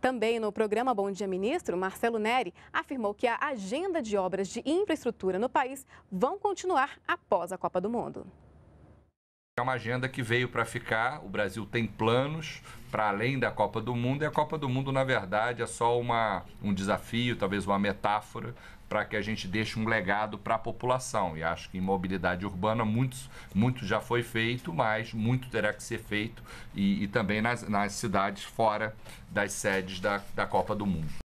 Também no programa Bom Dia Ministro, Marcelo Neri afirmou que a agenda de obras de infraestrutura no país vão continuar após a Copa do Mundo. É uma agenda que veio para ficar. O Brasil tem planos para além da Copa do Mundo. E a Copa do Mundo, na verdade, é só uma, um desafio, talvez uma metáfora, para que a gente deixe um legado para a população. E acho que em mobilidade urbana muitos, muito já foi feito, mas muito terá que ser feito e, e também nas, nas cidades fora das sedes da, da Copa do Mundo.